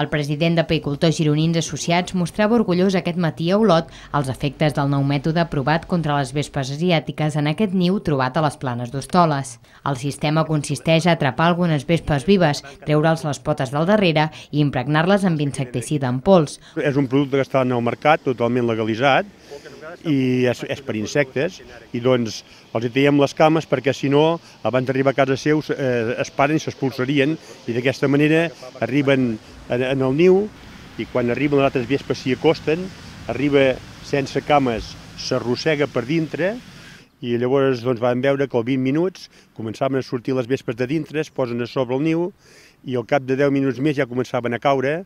El president de d'Apicultors Gironins Associats mostrava orgullós aquest matí a Olot els efectes del nou mètode aprovat contra les vespes asiàtiques en aquest niu trobat a les planes d'Hostoles. El sistema consisteix a atrapar algunes vespes vives, treure'ls les potes del darrere i impregnar-les amb insecticida en pols. És un producte que està en el mercat, totalment legalitzat, i és, és per insectes, i doncs els hi traiem les cames perquè si no, abans d'arribar a casa seus, eh, es paren i s'expulsarien, i d'aquesta manera arriben en, en el niu, i quan arriben les altres vespes s'hi acosten, arriba sense cames, s'arrossega per dintre, i llavors doncs, vam veure que al 20 minuts començaven a sortir les vespes de dintre, es posen a sobre el niu, i al cap de 10 minuts més ja començaven a caure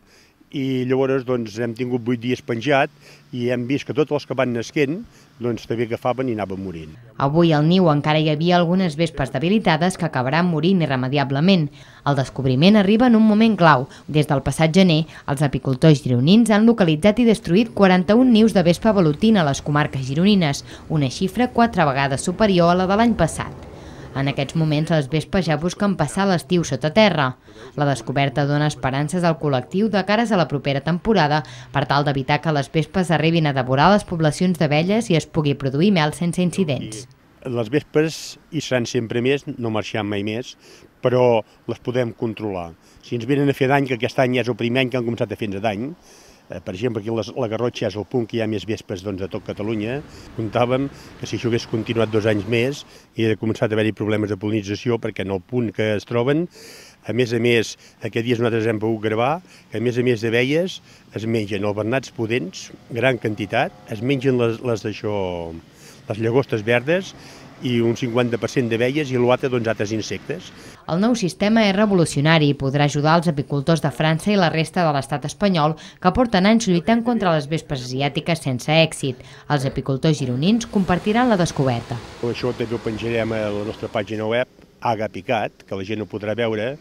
i llavors doncs, hem tingut vuit dies penjat i hem vist que tots els que van nascent doncs, també agafaven i anaven morint. Avui al niu encara hi havia algunes vespes debilitades que acabaran morint irremediablement. El descobriment arriba en un moment clau. Des del passat gener, els apicultors gironins han localitzat i destruït 41 nius de vespa velutina a les comarques gironines, una xifra quatre vegades superior a la de l'any passat. En aquests moments, les vespes ja busquen passar l'estiu sota terra. La descoberta dona esperances al col·lectiu de cares a la propera temporada per tal d'evitar que les vespes arribin a devorar les poblacions d'abelles i es pugui produir mel sense incidents. Les vespes hi seran sempre més, no marxant mai més, però les podem controlar. Si ens venen a fer dany, que aquest any ja és el primer any que han començat a fer-nos dany, Eh, per exemple, aquí la Garrotxa és el punt que hi ha més vespes doncs, a tot Catalunya. Comptàvem que si això hagués continuat dos anys més hi ha començat a haver-hi problemes de polinització perquè en el punt que es troben a més a més, aquest dies nosaltres hem pogut gravar que a més a més de veies es mengen els bernats pudents, gran quantitat, es mengen les, les d'això, les llagostes verdes i un 50% d'abelles i l'altre doncs, altres insectes. El nou sistema és revolucionari i podrà ajudar els apicultors de França i la resta de l'estat espanyol que porten anys lluitant contra les vespes asiàtiques sense èxit. Els apicultors gironins compartiran la descoberta. Això també ho penjarem a la nostra pàgina web haga picat, que la gent ho podrà veure,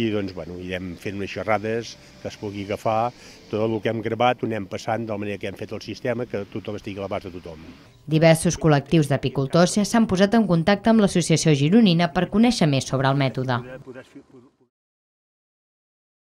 i doncs, bueno, anirem fent unes xerrades que es pugui agafar, tot el que hem gravat ho anem passant de la manera que hem fet el sistema, que tothom estigui a l'abast de tothom. Diversos col·lectius d'apicultors s'han posat en contacte amb l'Associació Gironina per conèixer més sobre el mètode.